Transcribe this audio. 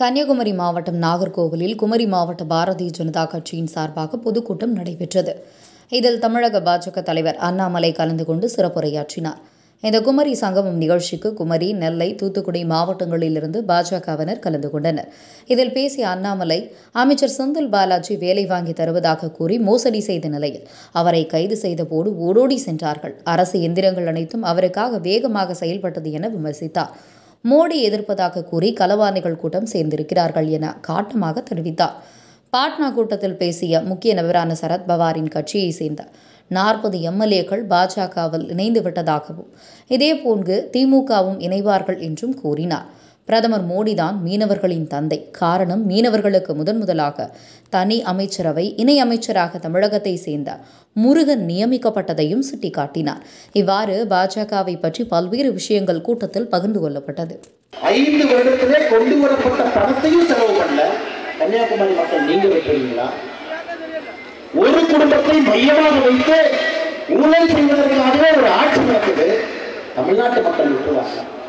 கன்னியாகுமரி மாவட்டம் நாகர்கோவிலில் குமரி மாவட்ட பாரதிய ஜனதா கட்சியின் சார்பாக பொதுக்கூட்டம் நடைபெற்றது இதில் தமிழக பாஜக தலைவர் அண்ணாமலை கலந்து கொண்டு சிறப்புரையாற்றினார் இந்த குமரி சங்கமம் நிகழ்ச்சிக்கு குமரி நெல்லை தூத்துக்குடி மாவட்டங்களிலிருந்து பாஜகவினர் கலந்து கொண்டனர் இதில் பேசிய அண்ணாமலை அமைச்சர் செந்தில் பாலாஜி வேலை வாங்கி தருவதாக கூறி மோசடி செய்த நிலையில் அவரை கைது செய்தபோது ஓடோடி சென்றார்கள் அரசு எந்திரங்கள் அனைத்தும் அவருக்காக வேகமாக செயல்பட்டது என விமர்சித்தார் மோடி எதிர்ப்பதாக கூறி கலவாணிகள் கூட்டம் சேர்ந்திருக்கிறார்கள் என காட்டமாக தெரிவித்தார் பாட்னா கூட்டத்தில் பேசிய முக்கிய நபரான சரத் பவாரின் கட்சியை சேர்ந்த நாற்பது எம்எல்ஏக்கள் பாஜகவில் இணைந்து விட்டதாகவும் இதேபோன்று திமுகவும் இணைவார்கள் என்றும் கூறினார் பிரதமர் மோடி தான் மீனவர்களின் தந்தை காரணம் மீனவர்களுக்கு முதன் முதலாக தனி அமைச்சரவை இணை அமைச்சராக தமிழகத்தை சேர்ந்த முருகன் நியமிக்கப்பட்டதையும் சுட்டிக்காட்டினார் இவ்வாறு பாஜகவை பற்றி பல்வேறு விஷயங்கள் கூட்டத்தில் பகிர்ந்து கொள்ளப்பட்டது ஐந்து வருடத்திலே கொண்டு வரப்பட்ட பணத்தையும் செலவு பண்ணல கன்னியாகுமரி மக்கள் நீங்க வைக்கிறீங்களா ஒரு குடும்பத்தை மையமாக வைத்து ஊழல் செய்வதற்காகவே ஒரு ஆட்சி நடக்குது தமிழ்நாட்டு மக்கள் விட்டுவாங்க